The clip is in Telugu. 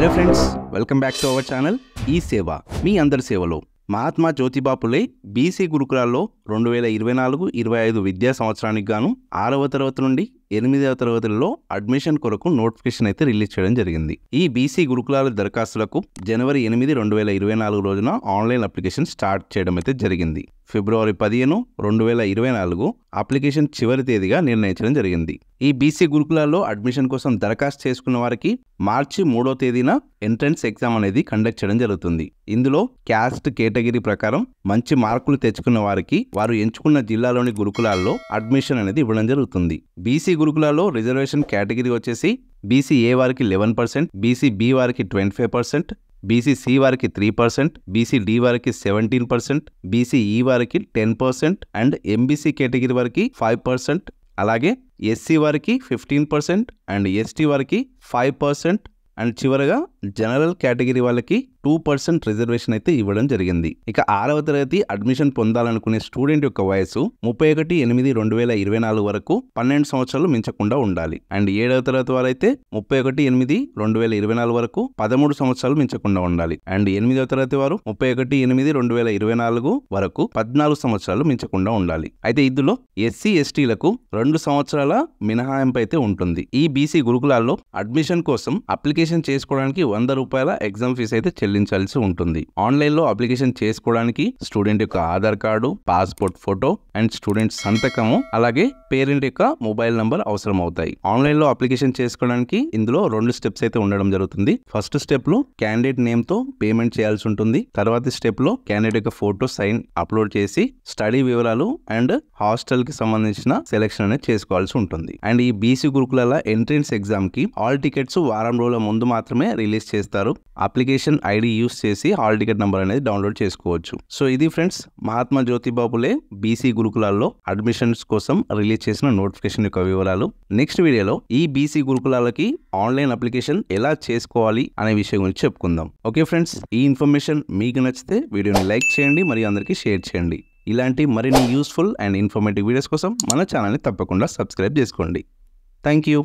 hello friends welcome back to our channel ఈ సేవ మీ అందరి సేవలో మహాత్మా జ్యోతిబాపులే బీసీ గురుకులాల్లో రెండు వేల ఇరవై నాలుగు ఇరవై ఐదు విద్యా సంవత్సరానికి గాను ఆరవ తరగతి నుండి ఎనిమిదవ తరగతుల్లో అడ్మిషన్ కొరకు నోటిఫికేషన్ అయితే రిలీజ్ చేయడం జరిగింది ఈ బీసీ గురుకులాల దరఖాస్తులకు జనవరి ఎనిమిది రెండు వేల ఇరవై నాలుగు రోజున ఆన్లైన్ అప్లికేషన్ స్టార్ట్ చేయడం అయితే జరిగింది ఫిబ్రవరి పదిహేను రెండు వేల ఇరవై నాలుగు అప్లికేషన్ చివరి తేదీగా నిర్ణయించడం జరిగింది ఈ బీసీ గురుకులాల్లో అడ్మిషన్ కోసం దరఖాస్తు చేసుకున్న వారికి మార్చి మూడో తేదీన ఎంట్రన్స్ ఎగ్జామ్ అనేది కండక్ట్ చేయడం జరుగుతుంది ఇందులో క్యాస్ట్ కేటగిరీ ప్రకారం మంచి మార్కులు తెచ్చుకున్న వారికి వారు ఎంచుకున్న జిల్లాలోని గురుకులాల్లో అడ్మిషన్ అనేది ఇవ్వడం జరుగుతుంది బీసీ గురుకులాల్లో రిజర్వేషన్ కేటగిరీ వచ్చేసి బీసీ ఏ వారికి లెవెన్ పర్సెంట్ బీసీ బి వారికి twenty five percent BC C వారికి త్రీ పర్సెంట్ బీసీడీ వారికి సెవెంటీన్ పర్సెంట్ బీసీఈ వారికి ten percent and MBC category వారికి ఫైవ్ పర్సెంట్ అలాగే ఎస్సీ వారికి ఫిఫ్టీన్ పర్సెంట్ అండ్ ఎస్టీ వారికి ఫైవ్ పర్సెంట్ అండ్ చివరగా జనరల్ కేటగిరీ వాళ్ళకి టూ పర్సెంట్ రిజర్వేషన్ అయితే ఇవ్వడం జరిగింది ఇక ఆరవ తరగతి అడ్మిషన్ పొందాలనుకునే స్టూడెంట్ యొక్క వయసు ముప్పై ఒకటి ఎనిమిది రెండు వేల ఇరవై నాలుగు వరకు పన్నెండు సంవత్సరాలు మించకుండా ఉండాలి అండ్ ఏడవ తరగతి వారైతే ముప్పై ఒకటి ఎనిమిది రెండు వేల ఇరవై నాలుగు వరకు పదమూడు సంవత్సరాలు మించకుండా ఉండాలి అండ్ ఎనిమిదవ తరగతి వారు ముప్పై ఒకటి ఎనిమిది రెండు వేల ఇరవై నాలుగు వరకు పద్నాలుగు సంవత్సరాలు మించకుండా ఉండాలి అయితే ఇందులో ఎస్సీ ఎస్టీలకు రెండు సంవత్సరాల మినహాయింపు అయితే ఉంటుంది ఈ బీసీ గురుకులాల్లో అడ్మిషన్ కోసం అప్లికేషన్ చేసుకోవడానికి వంద రూపాయల ఎగ్జామ్ ఫీజు అయితే చెల్లించాల్సి ఉంటుంది ఆన్లైన్లో అప్లికేషన్ చేసుకోవడానికి స్టూడెంట్ యొక్క Aadhaar card passport photo and student సంతకము అలాగే పేరెంట్ యొక్క మొబైల్ నంబర్ అవసరం అవుతాయి ఆన్లైన్లో అప్లికేషన్ చేసుకోవడానికి ఇందులో రెండు స్టెప్స్ అయితే ఉండడం జరుగుతుంది ఫస్ట్ స్టెప్ లో క్యాండిడేట్ నేమ్ తో పేమెంట్ చేయాల్సి ఉంటుంది తర్వాత స్టెప్ లో క్యాండిడేట్ యొక్క ఫోటో సైన్ అప్లోడ్ చేసి స్టడీ వివరాలు అండ్ హాస్టల్ కి సంబంధించిన సెలెక్షన్ అనేది చేసుకోవాల్సి ఉంటుంది అండ్ ఈ బీసీ గురుకుల ఎంట్రెన్స్ ఎగ్జామ్ కి ఆల్ టికెట్స్ వారం రోజుల ముందు మాత్రమే రిలీజ్ ప్లేస్ చేస్తారు అప్లికేషన్ ఐడి యూస్ చేసి హాల్ టికెట్ నెంబర్ అనేది డౌన్లోడ్ చేసుకోవచ్చు సో ఇది ఫ్రెండ్స్ మహాత్మా జ్యోతిబాబులే బీసీ గురుకులాల్లో అడ్మిషన్స్ కోసం రిలీజ్ చేసిన నోటిఫికేషన్ యొక్క వివరాలు నెక్స్ట్ వీడియోలో ఈ బీసీ గురుకులాలకి ఆన్లైన్ అప్లికేషన్ ఎలా చేసుకోవాలి అనే విషయం గురించి చెప్పుకుందాం ఓకే ఫ్రెండ్స్ ఈ ఇన్ఫర్మేషన్ మీకు నచ్చితే వీడియోని లైక్ చేయండి మరియు అందరికీ షేర్ చేయండి ఇలాంటి మరిన్ని యూస్ఫుల్ అండ్ ఇన్ఫర్మేటివ్ వీడియోస్ కోసం మన ఛానల్ని తప్పకుండా సబ్స్క్రైబ్ చేసుకోండి థ్యాంక్ యూ